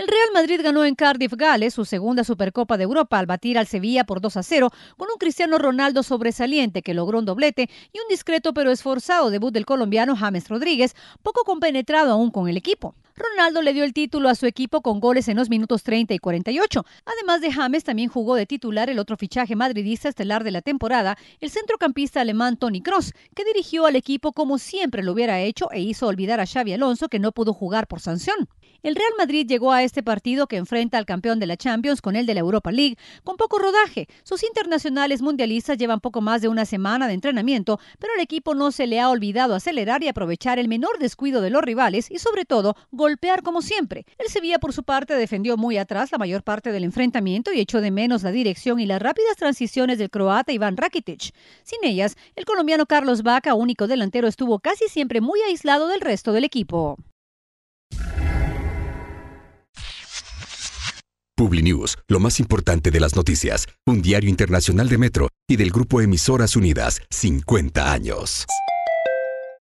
El Real Madrid ganó en Cardiff, Gales, su segunda Supercopa de Europa al batir al Sevilla por 2 a 0, con un Cristiano Ronaldo sobresaliente que logró un doblete y un discreto pero esforzado debut del colombiano James Rodríguez, poco compenetrado aún con el equipo. Ronaldo le dio el título a su equipo con goles en los minutos 30 y 48. Además de James, también jugó de titular el otro fichaje madridista estelar de la temporada, el centrocampista alemán Tony Cross, que dirigió al equipo como siempre lo hubiera hecho e hizo olvidar a Xavi Alonso que no pudo jugar por sanción. El Real Madrid llegó a este partido que enfrenta al campeón de la Champions con el de la Europa League con poco rodaje. Sus internacionales mundialistas llevan poco más de una semana de entrenamiento, pero al equipo no se le ha olvidado acelerar y aprovechar el menor descuido de los rivales y sobre todo golpear como siempre. El Sevilla, por su parte, defendió muy atrás la mayor parte del enfrentamiento y echó de menos la dirección y las rápidas transiciones del croata Iván Rakitic. Sin ellas, el colombiano Carlos Vaca, único delantero, estuvo casi siempre muy aislado del resto del equipo. PubliNews, lo más importante de las noticias, un diario internacional de Metro y del grupo Emisoras Unidas, 50 años.